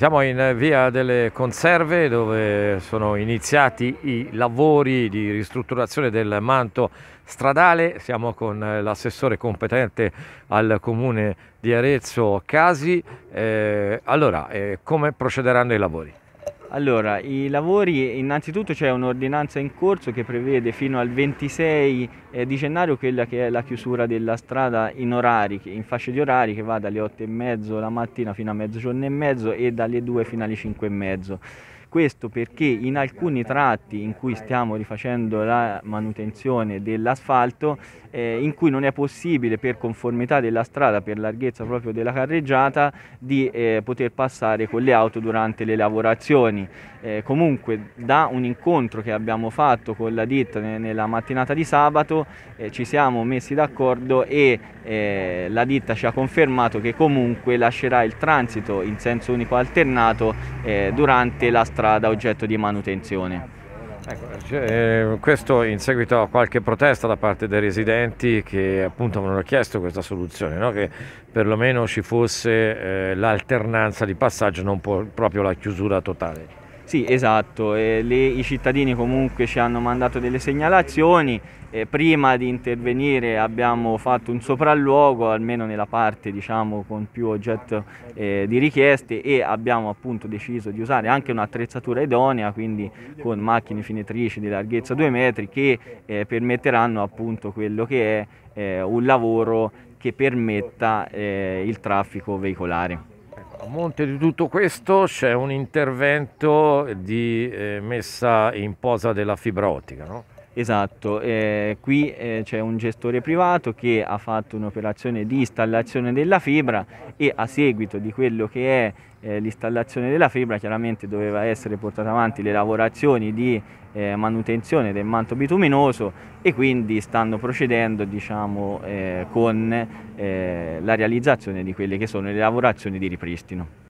Siamo in via delle conserve dove sono iniziati i lavori di ristrutturazione del manto stradale. Siamo con l'assessore competente al comune di Arezzo Casi. Eh, allora, eh, come procederanno i lavori? Allora, i lavori, innanzitutto c'è un'ordinanza in corso che prevede fino al 26 eh, di gennaio quella che è la chiusura della strada in orari, in fasce di orari che va dalle 8 e mezzo la mattina fino a mezzogiorno e mezzo e dalle 2 fino alle 5 e mezzo. Questo perché in alcuni tratti in cui stiamo rifacendo la manutenzione dell'asfalto, eh, in cui non è possibile per conformità della strada, per larghezza proprio della carreggiata, di eh, poter passare con le auto durante le lavorazioni. Eh, comunque da un incontro che abbiamo fatto con la ditta nella mattinata di sabato eh, ci siamo messi d'accordo e eh, la ditta ci ha confermato che comunque lascerà il transito in senso unico alternato eh, durante la strada strada oggetto di manutenzione. Ecco, eh, questo in seguito a qualche protesta da parte dei residenti che appunto avevano chiesto questa soluzione, no? che perlomeno ci fosse eh, l'alternanza di passaggio, non proprio la chiusura totale. Sì, esatto, eh, le, i cittadini comunque ci hanno mandato delle segnalazioni, eh, prima di intervenire abbiamo fatto un sopralluogo, almeno nella parte diciamo, con più oggetto eh, di richieste e abbiamo appunto deciso di usare anche un'attrezzatura idonea, quindi con macchine finitrici di larghezza 2 metri che eh, permetteranno appunto quello che è eh, un lavoro che permetta eh, il traffico veicolare. Ecco, a monte di tutto questo c'è un intervento di eh, messa in posa della fibra ottica. No? Esatto, eh, qui eh, c'è un gestore privato che ha fatto un'operazione di installazione della fibra e a seguito di quello che è eh, l'installazione della fibra chiaramente doveva essere portata avanti le lavorazioni di eh, manutenzione del manto bituminoso e quindi stanno procedendo diciamo, eh, con eh, la realizzazione di quelle che sono le lavorazioni di ripristino.